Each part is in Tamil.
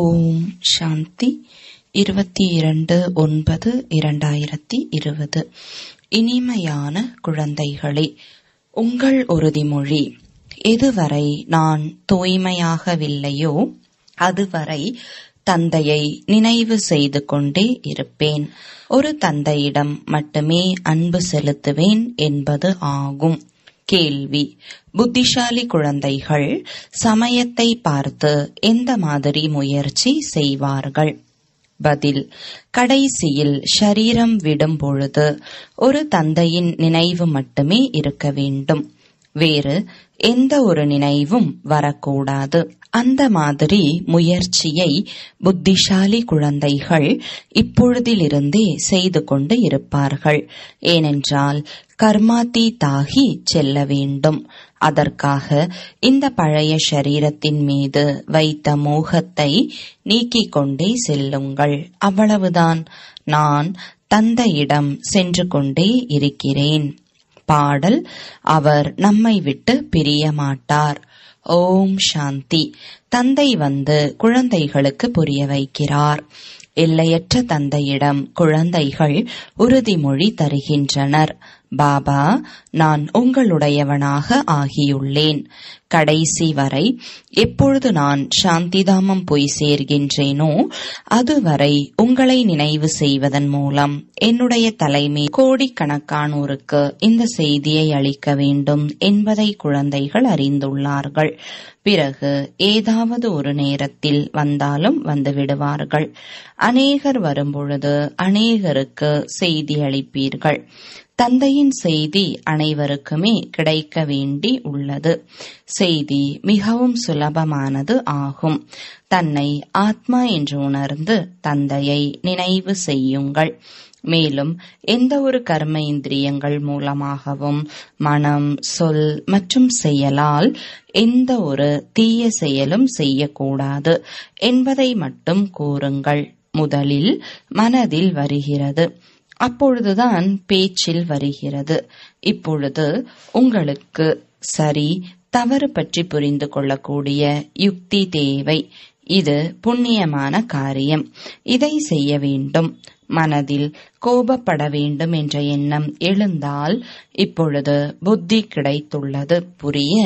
ஓம் சாந்தி இருபத்தி இரண்டு ஒன்பது இரண்டாயிரத்தி இருபது இனிமையான குழந்தைகளே உங்கள் உறுதிமொழி எதுவரை நான் தூய்மையாகவில்லையோ அதுவரை தந்தையை நினைவு செய்து கொண்டே இருப்பேன் ஒரு தந்தையிடம் மட்டுமே அன்பு செலுத்துவேன் என்பது ஆகும் கேள்வி புத்திசாலி குழந்தைகள் சமயத்தை பார்த்து எந்த மாதிரி முயற்சி செய்வார்கள் பதில் கடைசியில் ஷரீரம் விடும் பொழுது ஒரு தந்தையின் நினைவு மட்டுமே இருக்க வேண்டும் வேறு எந்த ஒரு நினைவும் வரக்கூடாது அந்த மாதிரி முயற்சியை புத்திசாலி குழந்தைகள் இப்பொழுதிலிருந்தே செய்து கொண்டு இருப்பார்கள் ஏனென்றால் கர்மாதி தாகி செல்ல வேண்டும் அதற்காக இந்த பழைய சரீரத்தின் மீது வைத்த மோகத்தை நீக்கிக் கொண்டே செல்லுங்கள் அவ்வளவுதான் நான் தந்தையிடம் சென்று கொண்டே இருக்கிறேன் பாடல் அவர் நம்மை விட்டு பிரிய மாட்டார் ஓம் சாந்தி தந்தை வந்து குழந்தைகளுக்கு புரிய வைக்கிறார் எல்லையற்ற தந்தையிடம் குழந்தைகள் உறுதிமொழி தருகின்றனர் பாபா நான் உங்களுடையவனாக ஆகியுள்ளேன் கடைசி வரை எப்பொழுது நான் சாந்திதாமம் போய் சேர்கின்றேனோ அதுவரை உங்களை நினைவு செய்வதன் மூலம் என்னுடைய தலைமை கோடிக்கணக்கானோருக்கு இந்த செய்தியை அளிக்க வேண்டும் என்பதை குழந்தைகள் அறிந்துள்ளார்கள் பிறகு ஏதாவது ஒரு நேரத்தில் வந்தாலும் வந்துவிடுவார்கள் அநேகர் வரும்பொழுது அநேகருக்கு செய்தி அளிப்பீர்கள் தந்தையின் செய்தி அனைவருக்குமே கிடைக்க வேண்டி உள்ளது செய்தி மிகவும் சுலபமானது ஆகும் தன்னை ஆத்மா என்று உணர்ந்து தந்தையை நினைவு செய்யுங்கள் மேலும் எந்த ஒரு கர்ம இந்திரியங்கள் மூலமாகவும் மனம் சொல் மற்றும் செயலால் எந்த ஒரு தீய செயலும் செய்யக்கூடாது என்பதை மட்டும் கூறுங்கள் முதலில் மனதில் வருகிறது அப்பொழுதுதான் பேச்சில் வருகிறது இப்பொழுது உங்களுக்கு சரி தவறு பற்றி புரிந்து கொள்ளக்கூடிய யுக்தி தேவை இது புண்ணியமான காரியம் இதை செய்ய வேண்டும் மனதில் கோபப்பட வேண்டும் என்ற எண்ணம் எழுந்தால் இப்பொழுது புத்தி கிடைத்துள்ளது புரிய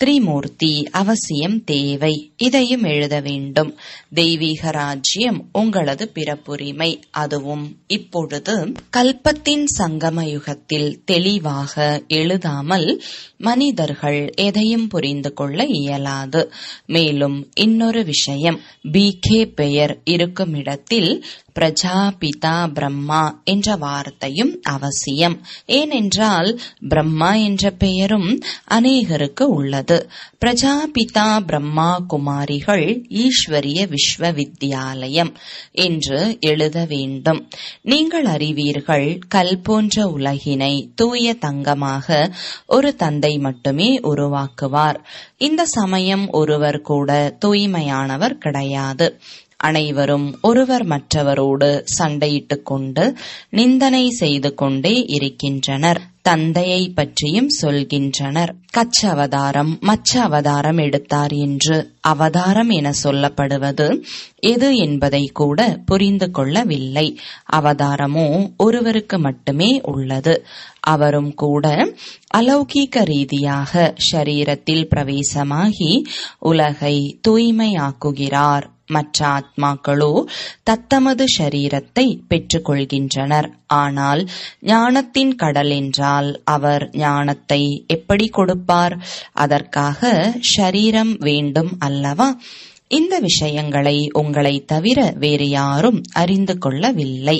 திரிமூர்த்தி அவசியம் தேவை இதையும் எழுத வேண்டும் தெய்வீக ராஜ்யம் உங்களது பிறப்புரிமை அதுவும் இப்பொழுது கல்பத்தின் சங்கம யுகத்தில் தெளிவாக எழுதாமல் மனிதர்கள் எதையும் புரிந்து கொள்ள இயலாது மேலும் இன்னொரு விஷயம் பி கே பெயர் இருக்கும் இடத்தில் பிரஜாபிதா பிரம்மா என்ற வார்த்தையும் அவசியம் ஏனென்றால் பிரம்மா என்ற பெயரும் அநேகருக்கு உள்ளது பிரஜாபிதா பிரம்மா குமாரிகள் ஈஸ்வரிய விஸ்வவித்யாலயம் என்று எழுத வேண்டும் நீங்கள் அறிவீர்கள் கல் போன்ற உலகினை தூய தங்கமாக ஒரு தந்தை மட்டுமே உருவாக்குவார் இந்த சமயம் ஒருவர் கூட தூய்மையானவர் கிடையாது அனைவரும் ஒருவர் மற்றவரோடு சண்டையிட்டுக் கொண்டு நிந்தனை செய்து கொண்டே இருக்கின்றனர் தந்தையை பற்றியும் சொல்கின்றனர் கச்ச அவதாரம் மச்ச அவதாரம் எடுத்தார் என்று அவதாரம் என சொல்லப்படுவது எது என்பதை கூட புரிந்து கொள்ளவில்லை அவதாரமோ ஒருவருக்கு மட்டுமே உள்ளது அவரும் கூட அலௌகீக ரீதியாக ஷரீரத்தில் பிரவேசமாகி உலகை தூய்மையாக்குகிறார் மற்ற ஆத்மாக்களோ தத்தமது ஷரீரத்தை பெற்றுக்கொள்கின்றனர் ஆனால் ஞானத்தின் கடல் என்றால் அவர் ஞானத்தை எப்படி கொடுப்பார் அதற்காக ஷரீரம் வேண்டும் அல்லவா இந்த விஷயங்களை உங்களை தவிர வேறு யாரும் அறிந்து கொள்ளவில்லை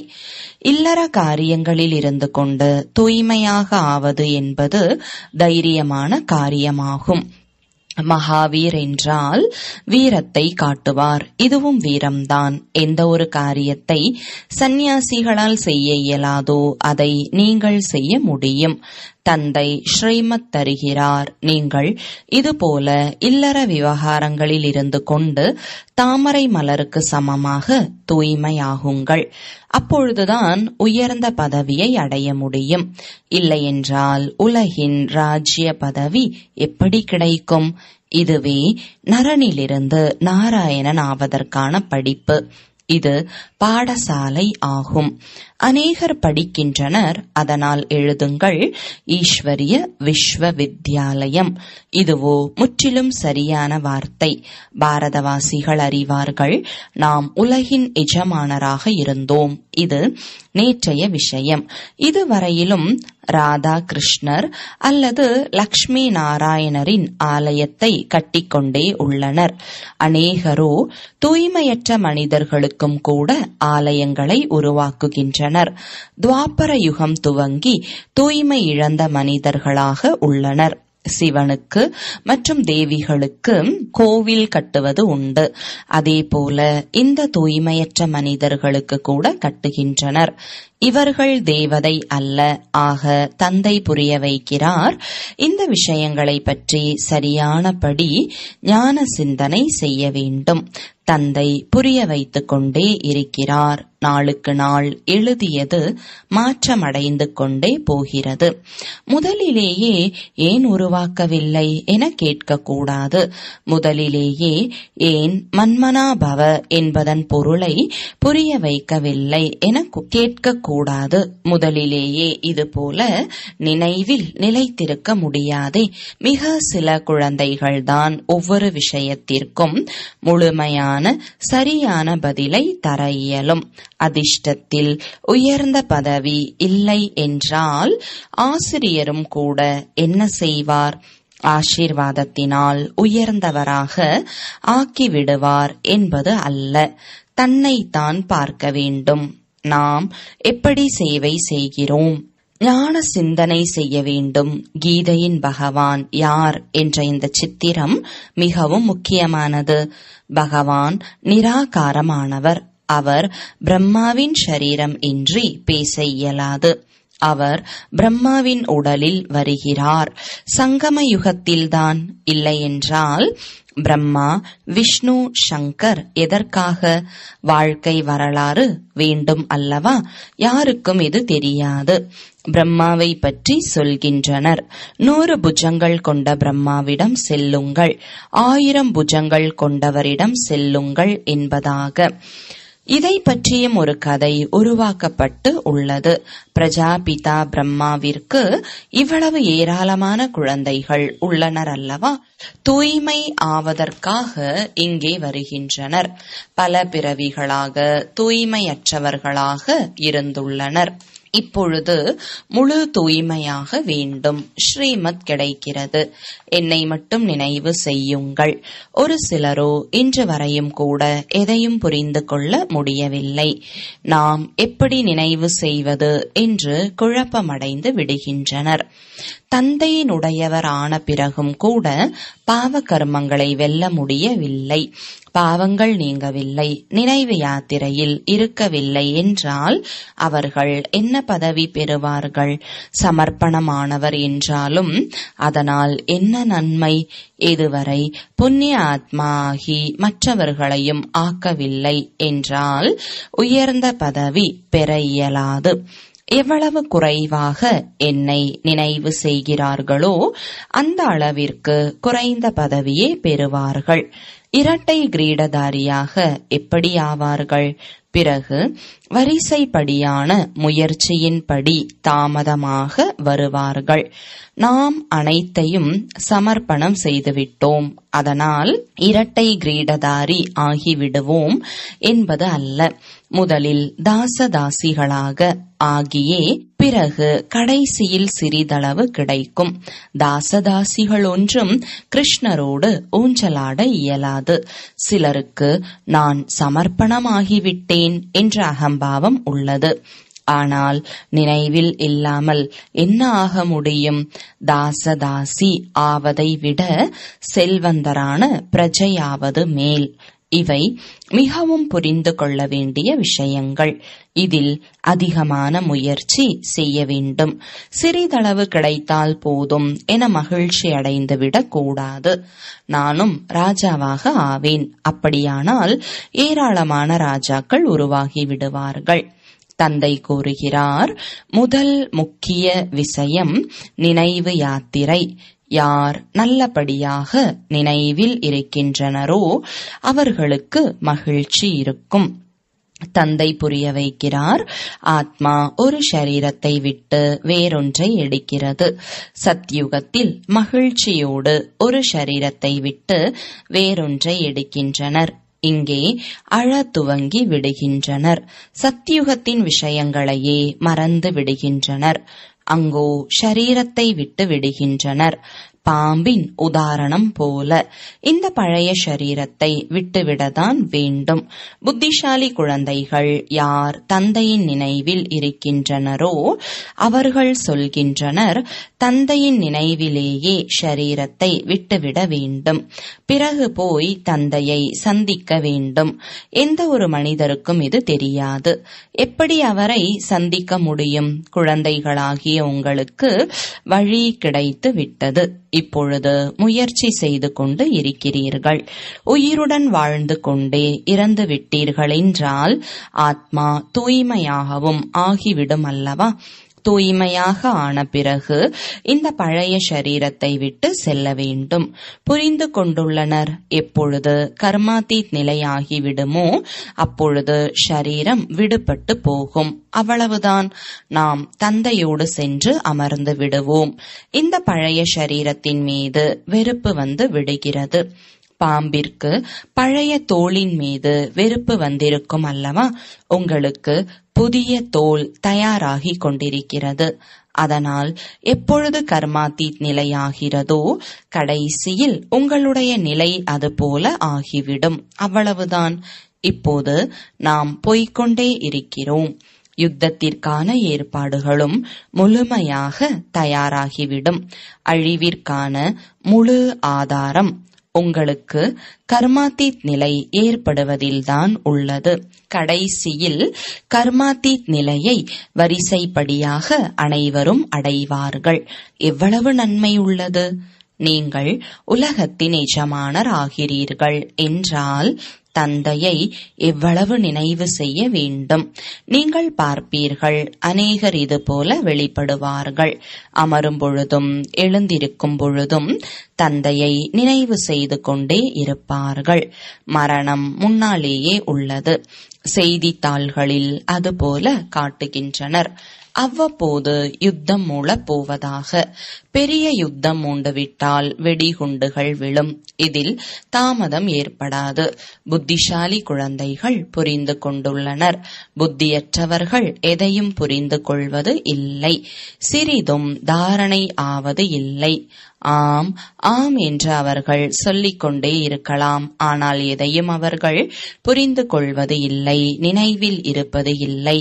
இல்லற காரியங்களில் இருந்து கொண்டு தூய்மையாக ஆவது என்பது தைரியமான காரியமாகும் மகாவீர் என்றால் வீரத்தை காட்டுவார் இதுவும் வீரம்தான் எந்த ஒரு காரியத்தை சந்நியாசிகளால் செய்ய இயலாதோ அதை நீங்கள் செய்ய முடியும் தந்தை ஸ்ரீமத் தருகிறார் நீங்கள் இதுபோல இல்லற விவகாரங்களில் இருந்து கொண்டு தாமரை மலருக்கு சமமாக தூய்மையாகுங்கள் அப்பொழுதுதான் உயர்ந்த பதவியை அடைய முடியும் இல்லையென்றால் உலகின் ராஜ்ய பதவி எப்படி கிடைக்கும் இதுவே நரனிலிருந்து நாராயணன் ஆவதற்கான படிப்பு இது பாடசாலை ஆகும் அநேகர் படிக்கின்றனர் அதனால் எழுதுங்கள் ஈஸ்வரிய விஸ்வ வித்யாலயம் இதுவோ முற்றிலும் சரியான வார்த்தை பாரதவாசிகள் அறிவார்கள் நாம் உலகின் எஜமானராக இருந்தோம் இது நேற்றைய விஷயம் இதுவரையிலும் ராதா கிருஷ்ணர் அல்லது லக்ஷ்மி நாராயணரின் ஆலயத்தை கட்டிக்கொண்டே உள்ளனர் அநேகரோ தூய்மையற்ற மனிதர்களுக்கும் கூட ஆலயங்களை உருவாக்குகின்றனர் உள்ளனர் துவாபர யுகம் துவங்கி தூய்மை இழந்த மனிதர்களாக உள்ளனர் சிவனுக்கு மற்றும் தேவிகளுக்கு கோவில் கட்டுவது உண்டு அதேபோல இந்த தூய்மையற்ற மனிதர்களுக்கு கூட கட்டுகின்றனர் இவர்கள் தேவதை அல்ல ஆக தந்தை புரிய வைக்கிறார் இந்த விஷயங்களை பற்றி சரியானபடி ஞான சிந்தனை செய்ய வேண்டும் தந்தை புரிய வைத்துக் கொண்டே இருக்கிறார் நாளுக்கு நாள் எழுதியது மாற்றமடைந்து கொண்டே போகிறது முதலிலேயே ஏன் உருவாக்கவில்லை என கேட்கக்கூடாது முதலிலேயே ஏன் மன்மனாபவ என்பதன் பொருளை புரிய வைக்கவில்லை என கேட்கக்கூடாது முதலிலேயே இதுபோல நினைவில் நிலைத்திருக்க முடியாதே மிக சில குழந்தைகள்தான் ஒவ்வொரு விஷயத்திற்கும் முழுமையான கேள்விக்கான சரியான பதிலை தர இயலும் அதிர்ஷ்டத்தில் உயர்ந்த பதவி இல்லை என்றால் ஆசிரியரும் கூட என்ன செய்வார் ஆசீர்வாதத்தினால் உயர்ந்தவராக ஆக்கிவிடுவார் என்பது அல்ல தன்னைத்தான் பார்க்க வேண்டும் நாம் எப்படி சேவை செய்கிறோம் ஞான சிந்தனை செய்ய வேண்டும் கீதையின் பகவான் யார் என்ற இந்த சித்திரம் மிகவும் முக்கியமானது பகவான் நிராகாரமானவர் அவர் பிரம்மாவின் ஷரீரம் இன்றி பேச இயலாது அவர் பிரம்மாவின் உடலில் வருகிறார் சங்கம யுகத்தில்தான் இல்லையென்றால் பிரம்மா விஷ்ணு சங்கர் எதற்காக வாழ்க்கை வரலாறு வேண்டும் அல்லவா யாருக்கும் இது தெரியாது பிரம்மாவை பற்றி சொல்கின்றனர் நூறு புஜங்கள் கொண்ட பிரம்மாவிடம் செல்லுங்கள் ஆயிரம் புஜங்கள் கொண்டவரிடம் செல்லுங்கள் என்பதாக இதை பற்றியும் ஒரு கதை உருவாக்கப்பட்டு உள்ளது பிரஜாபிதா பிரம்மாவிற்கு இவ்வளவு ஏராளமான குழந்தைகள் உள்ளனர் அல்லவா தூய்மை ஆவதற்காக இங்கே வருகின்றனர் பல பிறவிகளாக தூய்மையற்றவர்களாக இருந்துள்ளனர் இப்பொழுது முழு தூய்மையாக வேண்டும் ஸ்ரீமத் கிடைக்கிறது என்னை மட்டும் நினைவு செய்யுங்கள் ஒரு சிலரோ இன்று வரையும் கூட எதையும் புரிந்து கொள்ள முடியவில்லை நாம் எப்படி நினைவு செய்வது என்று குழப்பமடைந்து விடுகின்றனர் தந்தையினுடையவரான பிறகும் கூட பாவ கர்மங்களை வெல்ல முடியவில்லை பாவங்கள் நீங்கவில்லை நினைவு யாத்திரையில் இருக்கவில்லை என்றால் அவர்கள் என்ன பதவி பெறுவார்கள் சமர்ப்பணமானவர் என்றாலும் அதனால் என்ன நன்மை இதுவரை புண்ணிய ஆத்மாகி மற்றவர்களையும் ஆக்கவில்லை என்றால் உயர்ந்த பதவி பெற இயலாது எவ்வளவு குறைவாக என்னை நினைவு செய்கிறார்களோ அந்த அளவிற்கு குறைந்த பதவியே பெறுவார்கள் இரட்டை கிரீடதாரியாக எப்படி ஆவார்கள் பிறகு வரிசைப்படியான முயற்சியின்படி தாமதமாக வருவார்கள் நாம் அனைத்தையும் சமர்ப்பணம் செய்துவிட்டோம் அதனால் இரட்டை கிரீடதாரி ஆகிவிடுவோம் என்பது அல்ல முதலில் தாசதாசிகளாக ஆகியே பிறகு கடைசியில் சிறிதளவு கிடைக்கும் தாசதாசிகள் ஒன்றும் கிருஷ்ணரோடு ஊஞ்சலாட இயலாது சிலருக்கு நான் சமர்ப்பணமாகிவிட்டேன் என்ற அகம்பாவம் உள்ளது ஆனால் நினைவில் இல்லாமல் என்ன ஆக முடியும் தாசதாசி ஆவதை விட செல்வந்தரான பிரஜையாவது மேல் இவை மிகவும் புரிந்து கொள்ள வேண்டிய விஷயங்கள் இதில் அதிகமான முயற்சி செய்ய வேண்டும் சிறிதளவு கிடைத்தால் போதும் என மகிழ்ச்சி அடைந்துவிடக் கூடாது நானும் ராஜாவாக ஆவேன் அப்படியானால் ஏராளமான ராஜாக்கள் உருவாகி விடுவார்கள் தந்தை கூறுகிறார் முதல் முக்கிய விஷயம் நினைவு யாத்திரை யார் நல்லபடியாக நினைவில் இருக்கின்றனரோ அவர்களுக்கு மகிழ்ச்சி இருக்கும் தந்தை புரிய வைக்கிறார் ஆத்மா ஒரு சரீரத்தை விட்டு வேறொன்றை எடுக்கிறது சத்யுகத்தில் மகிழ்ச்சியோடு ஒரு சரீரத்தை விட்டு வேறொன்றை எடுக்கின்றனர் இங்கே அழ துவங்கி விடுகின்றனர் சத்தியுகத்தின் விஷயங்களையே மறந்து விடுகின்றனர் அங்கோ ஷரீரத்தை விட்டு விடுகின்றனர் பாம்பின் உதாரணம் போல இந்த பழைய சரீரத்தை விட்டுவிடத்தான் வேண்டும் புத்திசாலி குழந்தைகள் யார் தந்தையின் நினைவில் இருக்கின்றனரோ அவர்கள் சொல்கின்றனர் தந்தையின் நினைவிலேயே ஷரீரத்தை விட்டுவிட வேண்டும் பிறகு போய் தந்தையை சந்திக்க வேண்டும் எந்த ஒரு மனிதருக்கும் இது தெரியாது எப்படி அவரை சந்திக்க முடியும் குழந்தைகளாகிய உங்களுக்கு வழி கிடைத்து விட்டது இப்பொழுது முயற்சி செய்து கொண்டு இருக்கிறீர்கள் உயிருடன் வாழ்ந்து கொண்டே இறந்து விட்டீர்கள் என்றால் ஆத்மா தூய்மையாகவும் ஆகிவிடும் அல்லவா தூய்மையாக ஆன பிறகு இந்த பழைய சரீரத்தை விட்டு செல்ல வேண்டும் புரிந்து கொண்டுள்ளனர் எப்பொழுது கர்மாதீத் நிலையாகிவிடுமோ அப்பொழுது ஷரீரம் விடுபட்டு போகும் அவ்வளவுதான் நாம் தந்தையோடு சென்று அமர்ந்து விடுவோம் இந்த பழைய சரீரத்தின் மீது வெறுப்பு வந்து விடுகிறது பாம்பிற்கு பழைய தோளின் மீது வெறுப்பு வந்திருக்கும் அல்லவா உங்களுக்கு புதிய தோல் தயாராகி கொண்டிருக்கிறது அதனால் எப்பொழுது கர்மாதி நிலையாகிறதோ கடைசியில் உங்களுடைய நிலை அதுபோல ஆகிவிடும் அவ்வளவுதான் இப்போது நாம் போய்கொண்டே இருக்கிறோம் யுத்தத்திற்கான ஏற்பாடுகளும் முழுமையாக தயாராகிவிடும் அழிவிற்கான முழு ஆதாரம் உங்களுக்கு கர்மாத்தீத் நிலை ஏற்படுவதில்தான் உள்ளது கடைசியில் கர்மாத்தீத் நிலையை வரிசைப்படியாக அனைவரும் அடைவார்கள் எவ்வளவு நன்மை உள்ளது நீங்கள் உலகத்தின் எஜமானர் ஆகிறீர்கள் என்றால் தந்தையை எவ்வளவு நினைவு செய்ய வேண்டும் நீங்கள் பார்ப்பீர்கள் அநேகர் இது போல வெளிப்படுவார்கள் அமரும் பொழுதும் எழுந்திருக்கும் பொழுதும் தந்தையை நினைவு செய்து கொண்டே இருப்பார்கள் மரணம் முன்னாலேயே உள்ளது செய்தித்தாள்களில் அதுபோல காட்டுகின்றனர் அவ்வப்போது யுத்தம் மூளப் போவதாக பெரிய யுத்தம் உண்டுவிட்டால் வெடிகுண்டுகள் விழும் இதில் தாமதம் ஏற்படாது புத்திசாலி குழந்தைகள் புரிந்து கொண்டுள்ளனர் புத்தியற்றவர்கள் எதையும் புரிந்து கொள்வது இல்லை சிறிதும் தாரணை ஆவது இல்லை ஆம் ஆம் என்று அவர்கள் சொல்லிக்கொண்டே இருக்கலாம் ஆனால் எதையும் அவர்கள் புரிந்து கொள்வது இல்லை நினைவில் இருப்பது இல்லை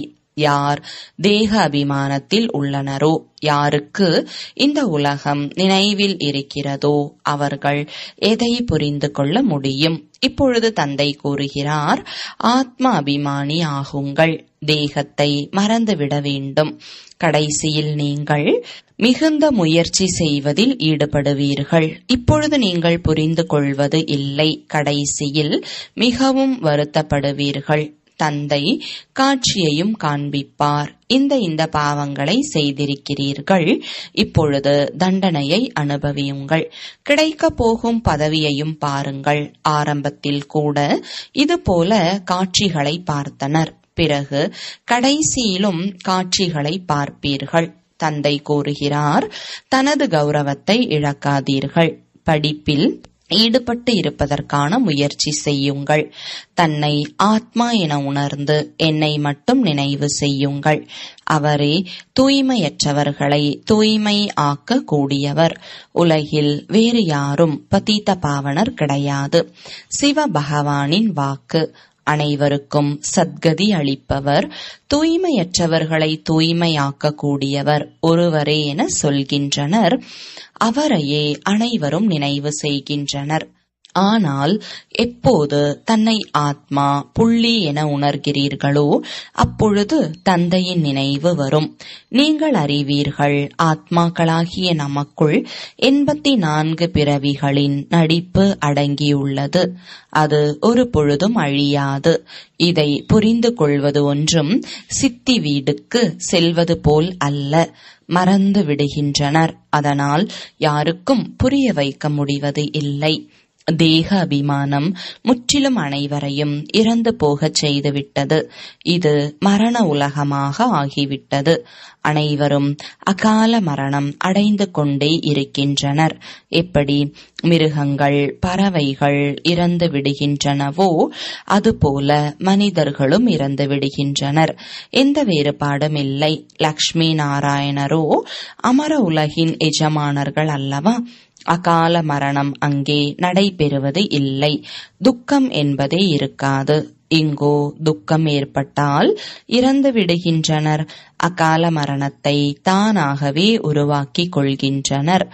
யார் தேக அபிமானத்தில் உள்ளனரோ யாருக்கு இந்த உலகம் நினைவில் இருக்கிறதோ அவர்கள் எதை புரிந்து கொள்ள முடியும் இப்பொழுது தந்தை கூறுகிறார் ஆத்ம அபிமானி ஆகுங்கள் தேகத்தை மறந்துவிட வேண்டும் கடைசியில் நீங்கள் மிகுந்த முயற்சி செய்வதில் ஈடுபடுவீர்கள் இப்பொழுது நீங்கள் புரிந்து கொள்வது இல்லை கடைசியில் மிகவும் வருத்தப்படுவீர்கள் தந்தை காட்சியையும் காண்பிப்பார் இந்த இந்த பாவங்களை செய்திருக்கிறீர்கள் இப்பொழுது தண்டனையை அனுபவியுங்கள் கிடைக்க போகும் பதவியையும் பாருங்கள் ஆரம்பத்தில் கூட இதுபோல காட்சிகளை பார்த்தனர் பிறகு கடைசியிலும் காட்சிகளை பார்ப்பீர்கள் தந்தை கூறுகிறார் தனது கௌரவத்தை இழக்காதீர்கள் படிப்பில் ஈடுபட்டு இருப்பதற்கான முயற்சி செய்யுங்கள் தன்னை ஆத்மா என உணர்ந்து என்னை மட்டும் நினைவு செய்யுங்கள் அவரே தூய்மையற்றவர்களை தூய்மை ஆக்க கூடியவர் உலகில் வேறு யாரும் பதீத பாவனர் கிடையாது சிவ பகவானின் வாக்கு அனைவருக்கும் சத்கதி அளிப்பவர் தூய்மையற்றவர்களை தூய்மையாக்கக்கூடியவர் ஒருவரே என சொல்கின்றனர் அவரையே அனைவரும் நினைவு செய்கின்றனர் ஆனால் எப்போது தன்னை ஆத்மா புள்ளி என உணர்கிறீர்களோ அப்பொழுது தந்தையின் நினைவு வரும் நீங்கள் அறிவீர்கள் ஆத்மாக்களாகிய நமக்குள் எண்பத்தி நான்கு பிறவிகளின் நடிப்பு அடங்கியுள்ளது அது ஒரு பொழுதும் அழியாது இதை புரிந்து கொள்வது ஒன்றும் சித்தி வீடுக்கு செல்வது போல் அல்ல மறந்து விடுகின்றனர் அதனால் யாருக்கும் புரிய வைக்க முடிவது இல்லை தேக அபிமானம் முற்றிலும் அனைவரையும் இறந்து போகச் செய்துவிட்டது இது மரண உலகமாக ஆகிவிட்டது அனைவரும் அகால மரணம் அடைந்து கொண்டே இருக்கின்றனர் எப்படி மிருகங்கள் பறவைகள் இறந்து விடுகின்றனவோ அதுபோல மனிதர்களும் இறந்து விடுகின்றனர் எந்த வேறுபாடும் இல்லை லக்ஷ்மி நாராயணரோ அமர உலகின் எஜமானர்கள் அல்லவா அகால மரணம் அங்கே நடைபெறுவது இல்லை துக்கம் என்பதே இருக்காது இங்கோ துக்கம் ஏற்பட்டால் இறந்து விடுகின்றனர் அகால மரணத்தை தானாகவே உருவாக்கிக் கொள்கின்றனர்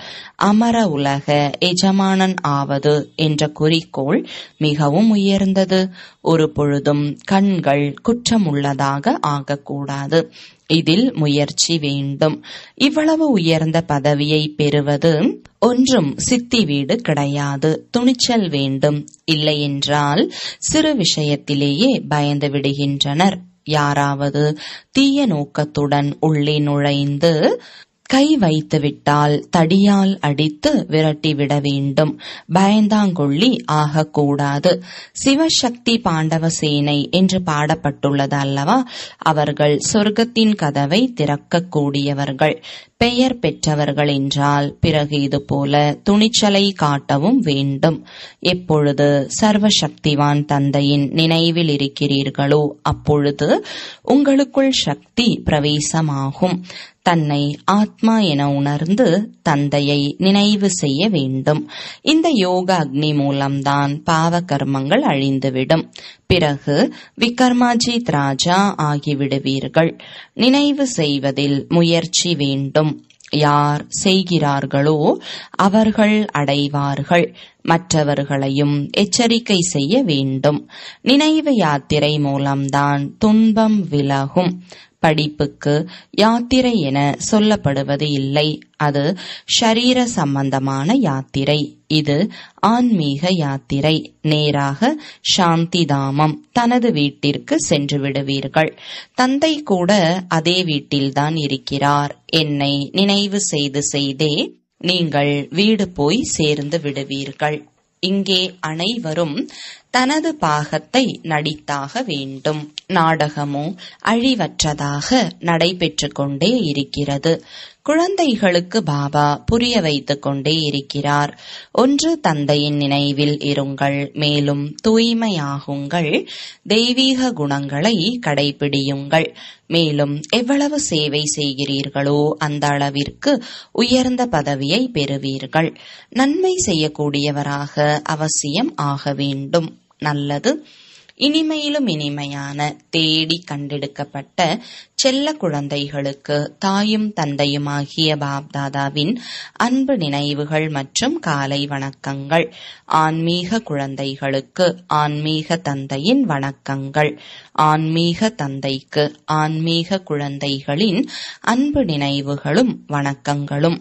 அமர உலக எஜமானன் ஆவது என்ற குறிக்கோள் மிகவும் உயர்ந்தது ஒரு பொழுதும் கண்கள் குற்றமுள்ளதாக ஆகக்கூடாது இதில் முயற்சி வேண்டும் இவ்வளவு உயர்ந்த பதவியை பெறுவது ஒன்றும் சித்தி வீடு கிடையாது துணிச்சல் வேண்டும் இல்லையென்றால் சிறு விஷயத்திலேயே பயந்து விடுகின்றனர் யாராவது தீய நோக்கத்துடன் உள்ளே நுழைந்து கை வைத்துவிட்டால் தடியால் அடித்து விரட்டிவிட வேண்டும் பயந்தாங்கொள்ளி ஆகக்கூடாது சிவசக்தி பாண்டவ சேனை என்று பாடப்பட்டுள்ளது அல்லவா அவர்கள் சொர்க்கத்தின் கதவை திறக்கக்கூடியவர்கள் பெயர் பெற்றவர்கள் என்றால் பிறகு இதுபோல துணிச்சலை காட்டவும் வேண்டும் எப்பொழுது சர்வசக்திவான் தந்தையின் நினைவில் இருக்கிறீர்களோ அப்பொழுது உங்களுக்குள் சக்தி பிரவேசமாகும் தன்னை ஆத்மா என உணர்ந்து தந்தையை நினைவு செய்ய வேண்டும் இந்த யோக அக்னி மூலம்தான் பாவ கர்மங்கள் அழிந்துவிடும் பிறகு விக்ரமாஜித் ராஜா ஆகிவிடுவீர்கள் நினைவு செய்வதில் முயற்சி வேண்டும் யார் செய்கிறார்களோ அவர்கள் அடைவார்கள் மற்றவர்களையும் எச்சரிக்கை செய்ய வேண்டும் நினைவு யாத்திரை மூலம்தான் துன்பம் விலகும் படிப்புக்கு யாத்திரை என சொல்லப்படுவது இல்லை அது ஷரீர சம்பந்தமான யாத்திரை இது ஆன்மீக யாத்திரை நேராக சாந்தி தாமம் தனது வீட்டிற்கு சென்று விடுவீர்கள் தந்தை கூட அதே வீட்டில்தான் இருக்கிறார் என்னை நினைவு செய்து செய்தே நீங்கள் வீடு போய் சேர்ந்து விடுவீர்கள் இங்கே அனைவரும் தனது பாகத்தை நடித்தாக வேண்டும் நாடகமோ அழிவற்றதாக நடைபெற்று கொண்டே இருக்கிறது குழந்தைகளுக்கு பாபா புரிய வைத்துக் கொண்டே இருக்கிறார் ஒன்று தந்தையின் நினைவில் இருங்கள் மேலும் தூய்மையாகுங்கள் தெய்வீக குணங்களை கடைபிடியுங்கள் மேலும் எவ்வளவு சேவை செய்கிறீர்களோ அந்த அளவிற்கு உயர்ந்த பதவியை பெறுவீர்கள் நன்மை செய்யக்கூடியவராக அவசியம் ஆக வேண்டும் நல்லது இனிமையிலும் இனிமையான தேடி கண்டெடுக்கப்பட்ட செல்ல குழந்தைகளுக்கு தாயும் தந்தையுமாகிய பாப்தாதாவின் அன்பு நினைவுகள் மற்றும் காலை வணக்கங்கள் ஆன்மீக குழந்தைகளுக்கு ஆன்மீக தந்தையின் வணக்கங்கள் ஆன்மீக தந்தைக்கு ஆன்மீக குழந்தைகளின் அன்பு நினைவுகளும் வணக்கங்களும்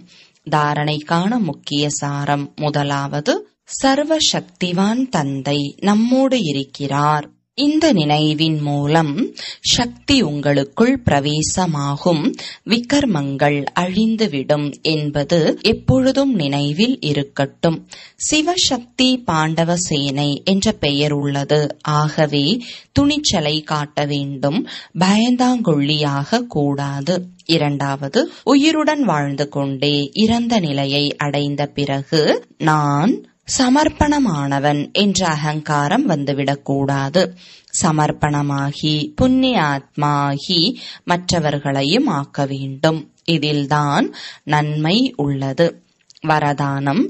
தாரணைக்கான முக்கிய சாரம் முதலாவது சர்வ சக்திவான் தந்தை நம்மோடு இருக்கிறார் இந்த நினைவின் மூலம் சக்தி உங்களுக்குள் பிரவேசமாகும் விக்கர்மங்கள் அழிந்துவிடும் என்பது எப்பொழுதும் நினைவில் இருக்கட்டும் சிவசக்தி பாண்டவ சேனை என்ற பெயர் உள்ளது ஆகவே துணிச்சலை காட்ட வேண்டும் பயந்தாங்கொள்ளியாக கூடாது இரண்டாவது உயிருடன் வாழ்ந்து கொண்டே இறந்த நிலையை அடைந்த பிறகு நான் சமர்ப்பணமானவன் என்ற அகங்காரம் வந்துவிடக்கூடாது சமர்ப்பணமாகி புண்ணிய மற்றவர்களையும் ஆக்க வேண்டும் இதில்தான் நன்மை உள்ளது வரதானம்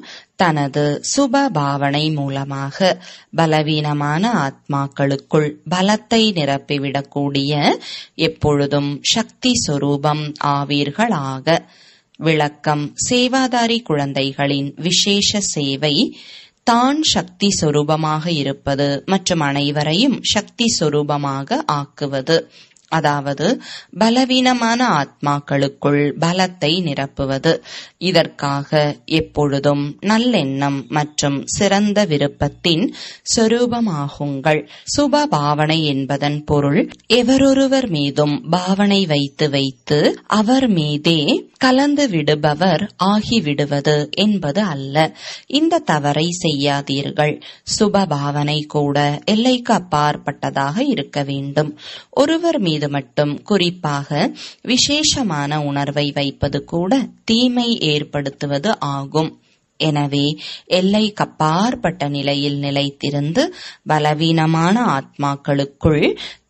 தனது சுப பாவனை மூலமாக பலவீனமான ஆத்மாக்களுக்குள் பலத்தை நிரப்பிவிடக்கூடிய எப்பொழுதும் சக்தி சொரூபம் ஆவீர்களாக விளக்கம் சேவாதாரி குழந்தைகளின் விசேஷ சேவை தான் சக்தி சொரூபமாக இருப்பது மற்றும் அனைவரையும் சக்தி சொரூபமாக ஆக்குவது அதாவது பலவீனமான ஆத்மாக்களுக்குள் பலத்தை நிரப்புவது இதற்காக எப்பொழுதும் நல்லெண்ணம் மற்றும் சிறந்த விருப்பத்தின் சொரூபமாகுங்கள் சுப பாவனை என்பதன் பொருள் எவரொருவர் மீதும் பாவனை வைத்து வைத்து அவர் மீதே கலந்து விடுபவர் ஆகிவிடுவது என்பது அல்ல இந்த தவறை செய்யாதீர்கள் சுப பாவனை கூட எல்லைக்கு அப்பாற்பட்டதாக இருக்க வேண்டும் ஒருவர் மீது மீது மட்டும் குறிப்பாக விசேஷமான உணர்வை வைப்பது கூட தீமை ஏற்படுத்துவது ஆகும் எனவே எல்லை கப்பாற்பட்ட நிலையில் நிலைத்திருந்து பலவீனமான ஆத்மாக்களுக்குள்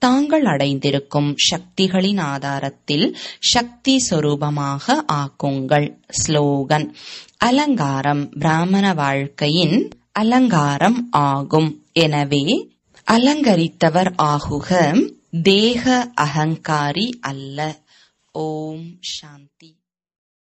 தாங்கள் அடைந்திருக்கும் சக்திகளின் ஆதாரத்தில் சக்தி சொரூபமாக ஆக்குங்கள் ஸ்லோகன் அலங்காரம் பிராமண வாழ்க்கையின் அலங்காரம் ஆகும் எனவே அலங்கரித்தவர் ஆகுக தேக அகங்காரி அல்ல ஓம் சாந்தி